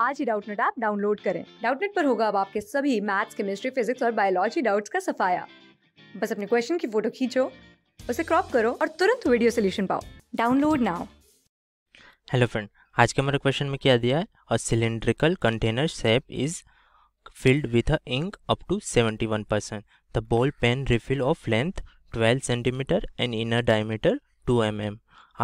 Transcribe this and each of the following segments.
आज ही Doubtnut app download करें डाउटनेट पर होगा अब आपके सभी मैथ्स केमिस्ट्री फिजिक्स और बायोलॉजी डाउट्स का सफाया बस अपने क्वेश्चन की फोटो खींचो उसे क्रॉप करो और तुरंत वीडियो सोल्यूशन पाओ डाउनलोड नाउ हेलो फ्रेंड आज के हमारे क्वेश्चन में क्या दिया है और cylindrical container shape is filled with a ink up to 71%. The ball pen refill of length 12 cm and inner diameter 2 mm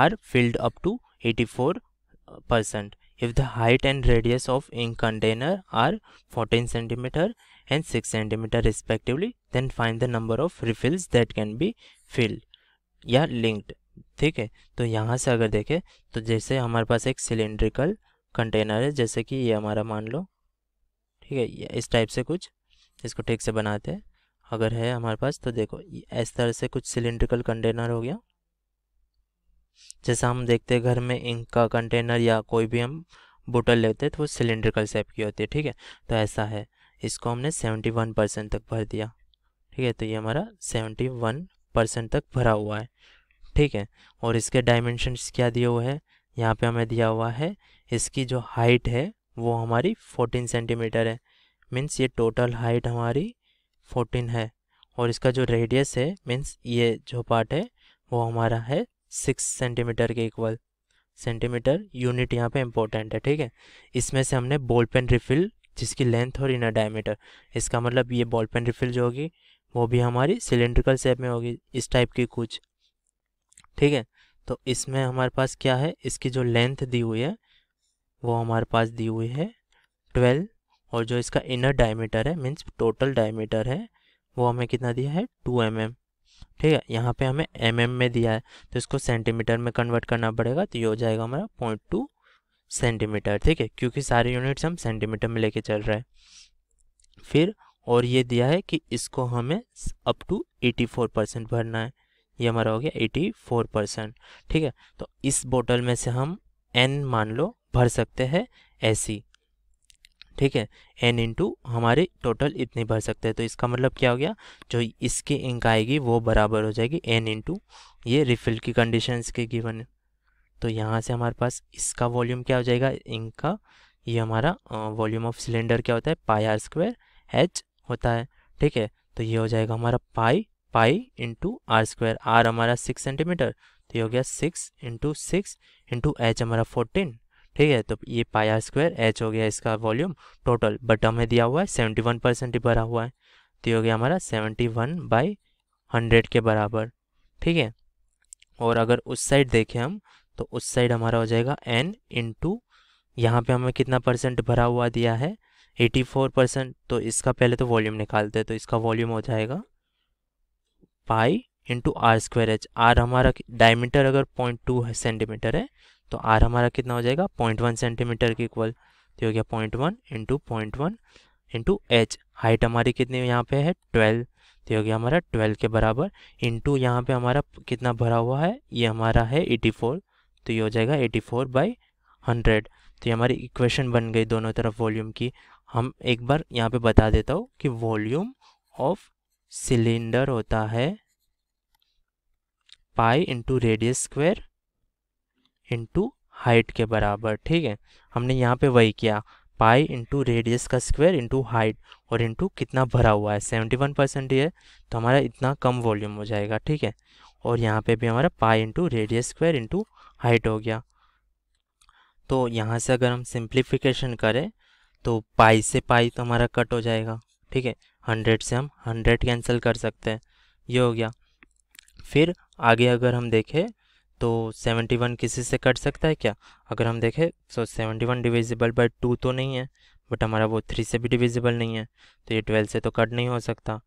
are filled up to 84%. if the height and radius of ink container are 14 cm and 6 cm respectively then find the number of refills that can be filled या linked ठीक है तो यहाँ से अगर देखें तो जैसे हमारे पास एक सिलेंड्रिकल कंटेनर है जैसे कि ये हमारा मान लो ठीक है इस टाइप से कुछ इसको ठीक से बनाते हैं अगर है हमारे पास तो देखो इस तरह से कुछ सिलेंड्रिकल कंटेनर हो गया जैसा हम देखते हैं घर में इंक का कंटेनर या कोई भी हम बोतल लेते हैं तो वो सिलेंड्रिकल शेप की होती है ठीक है तो ऐसा है इसको हमने सेवेंटी वन परसेंट तक भर दिया ठीक है तो ये हमारा सेवेंटी वन परसेंट तक भरा हुआ है ठीक है और इसके डायमेंशन क्या दिए हुए हैं यहाँ पे हमें दिया हुआ है इसकी जो हाइट है वो हमारी फोर्टीन सेंटीमीटर है मीन्स ये टोटल हाइट हमारी फोर्टीन है और इसका जो रेडियस है मीन्स ये जो पार्ट है वो हमारा है सिक्स सेंटीमीटर के इक्वल सेंटीमीटर यूनिट यहाँ पे इम्पोर्टेंट है ठीक है इसमें से हमने बॉल पेन रिफिल जिसकी लेंथ और इनर डायमीटर इसका मतलब ये बॉल पेन रिफिल जो होगी वो भी हमारी सिलेंड्रिकल शेप में होगी इस टाइप की कुछ ठीक है तो इसमें हमारे पास क्या है इसकी जो लेंथ दी हुई है वो हमारे पास दी हुई है ट्वेल्व और जो इसका इनर डायमीटर है मीन्स टोटल डायमीटर है वो हमें कितना दिया है टू एम mm. ठीक है यहाँ पे हमें एम mm में दिया है तो इसको सेंटीमीटर में कन्वर्ट करना पड़ेगा तो ये हो जाएगा हमारा पॉइंट टू सेंटीमीटर ठीक है क्योंकि सारे यूनिट्स हम सेंटीमीटर में लेके चल रहे हैं फिर और ये दिया है कि इसको हमें अप टू 84 परसेंट भरना है ये हमारा हो गया 84 परसेंट ठीक है तो इस बोतल में से हम एन मान लो भर सकते हैं ऐसी ठीक है एन इंटू हमारे टोटल इतने भर सकते हैं तो इसका मतलब क्या हो गया जो इसकी इंक आएगी वो बराबर हो जाएगी एन इंटू ये रिफिल की कंडीशन के गिवन है तो यहाँ से हमारे पास इसका वॉल्यूम क्या हो जाएगा इंक का ये हमारा वॉल्यूम ऑफ सिलेंडर क्या होता है पाई आर स्क्वायर एच होता है ठीक है तो ये हो जाएगा हमारा pi pi into R square R हमारा सिक्स सेंटीमीटर तो ये हो गया six into six into H हमारा फोर्टीन ठीक है तो ये पाया स्क्वायर एच हो गया इसका वॉल्यूम टोटल बट हमें दिया हुआ है सेवेंटी वन परसेंट ही भरा हुआ है तो ये हो गया हमारा सेवेंटी वन बाई हंड्रेड के बराबर ठीक है और अगर उस साइड देखें हम तो उस साइड हमारा हो जाएगा एन इन टू यहाँ पर हमें कितना परसेंट भरा हुआ दिया है एटी फोर परसेंट तो इसका पहले तो वॉल्यूम निकालते हैं तो इसका वॉल्यूम हो जाएगा pi into R square H R हमारा डायमीटर अगर पॉइंट टू है सेंटीमीटर है तो आर हमारा कितना हो जाएगा पॉइंट वन सेंटीमीटर के इक्वल तो हो गया point one into point one into H height हमारी कितनी यहाँ पे है ट्वेल्व तो हो गया हमारा ट्वेल्व के बराबर इंटू यहाँ पे हमारा कितना भरा हुआ है ये हमारा है एटी फोर तो ये हो जाएगा एटी फोर बाई हंड्रेड तो ये हमारी इक्वेशन बन गई दोनों तरफ वॉल्यूम की हम एक बार यहाँ पे बता देता हूँ कि वॉल्यूम ऑफ सिलेंडर होता है pi into radius square into height के बराबर ठीक है हमने यहाँ पे वही किया पाई इंटू रेडियस का स्क्वायर इंटू हाइट और इंटू कितना भरा हुआ है सेवेंटी वन परसेंट है तो हमारा इतना कम वॉल्यूम हो जाएगा ठीक है और यहाँ पे भी हमारा pi into radius square into height हो गया तो यहाँ से अगर हम सिंप्लीफिकेशन करें तो पाई से पाई तो हमारा कट हो जाएगा ठीक है हंड्रेड से हम हंड्रेड कैंसिल कर सकते हैं ये हो गया फिर आगे अगर हम देखें तो 71 किसी से कट सकता है क्या अगर हम देखें so seventy one divisible by two तो नहीं है बट हमारा वो थ्री से भी डिविजिबल नहीं है तो ये ट्वेल्व से तो कट नहीं हो सकता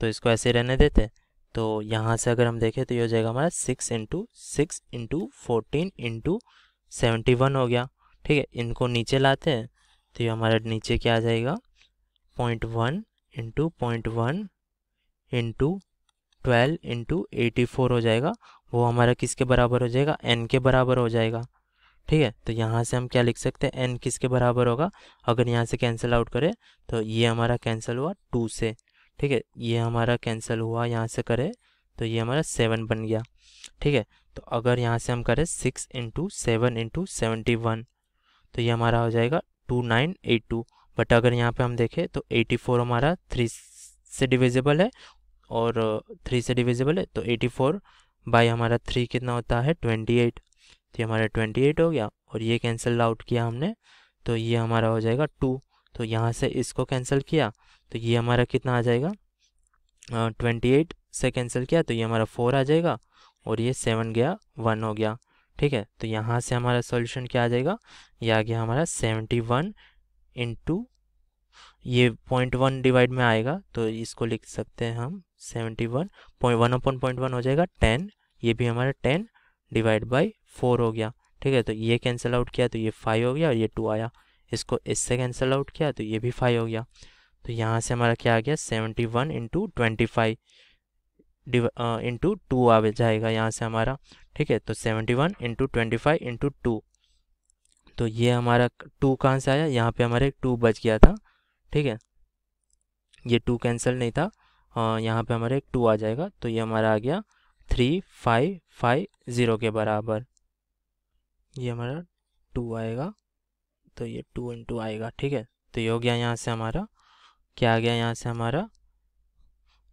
तो इसको ऐसे रहने देते तो यहाँ से अगर हम देखें तो ये हो जाएगा हमारा six into six into fourteen into seventy one हो गया ठीक है इनको नीचे लाते हैं तो ये हमारा नीचे क्या आ जाएगा point one into point one into twelve into eighty four हो जाएगा वो हमारा किसके बराबर हो जाएगा एन के बराबर हो जाएगा ठीक है तो यहाँ से हम क्या लिख सकते हैं एन किसके बराबर होगा अगर यहाँ से कैंसिल आउट करें तो ये हमारा कैंसिल हुआ टू से ठीक है ये हमारा कैंसिल हुआ यहाँ से करें तो ये हमारा सेवन बन गया ठीक है तो अगर यहाँ से हम करें six into seven into seventy one तो ये हमारा हो जाएगा two nine eight two but अगर यहाँ पे हम देखें तो एटी फोर हमारा थ्री से डिविजिबल है और थ्री से डिविजिबल है तो एटी फोर बाई हमारा थ्री कितना होता है ट्वेंटी एट तो ये हमारा ट्वेंटी एट हो गया और ये कैंसिल आउट किया हमने तो ये हमारा हो जाएगा टू तो यहाँ से इसको कैंसिल किया तो ये हमारा कितना आ जाएगा ट्वेंटी एट से कैंसिल किया तो ये हमारा फोर आ जाएगा और ये सेवन गया वन हो गया ठीक है तो यहाँ से हमारा सॉल्यूशन क्या आ जाएगा ये आ गया हमारा सेवेंटी वन इंटू ये पॉइंट वन डिवाइड में आएगा तो इसको लिख सकते हैं हम seventy one point one upon point one हो जाएगा टेन ये भी हमारा टेन डिवाइड बाई फोर हो गया ठीक है तो ये कैंसिल आउट किया तो ये फाइव हो गया और ये टू आया इसको इससे कैंसिल आउट किया तो ये भी फाइव हो गया तो यहाँ से हमारा क्या आ गया seventy one into twenty five into two आ जाएगा यहाँ से हमारा ठीक है तो seventy one into twenty five into two तो ये हमारा टू कहाँ से आया यहाँ पे हमारे टू बच गया था ठीक है ये टू कैंसिल नहीं था हाँ, यहाँ पे हमारा एक टू आ जाएगा तो ये हमारा आ गया थ्री फाइव फाइव ज़ीरो के बराबर ये हमारा टू आएगा तो ये टू इंटू आएगा ठीक है तो ये हो गया यहाँ से हमारा क्या आ गया यहाँ से हमारा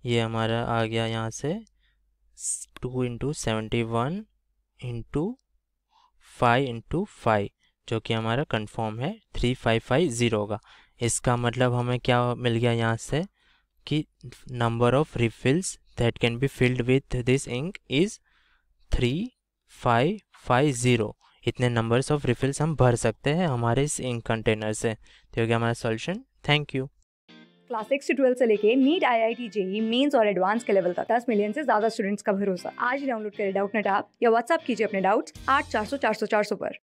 ये हमारा आ गया यहाँ से two into seventy one into five into five जो कि हमारा कन्फर्म है थ्री फाइव फाइव ज़ीरो का इसका मतलब हमें क्या मिल गया यहाँ से कि number of refills that can be filled with this ink is three five five zero इतने नंबर्स ऑफ रिफिल्स हम भर सकते हैं हमारे इस इंक कंटेनर से तो हो गया हमारा solution thank you class six से से लेके NEET I I T JEE mains और एडवांस के लेवल तक दस मिलियन से ज्यादा स्टूडेंट्स का भरोसा आज डाउनलोड करें डाउट नेट या व्हाट्सअप कीजिए अपने डाउट्स आठ चार सौ चार सौ चार सौ पर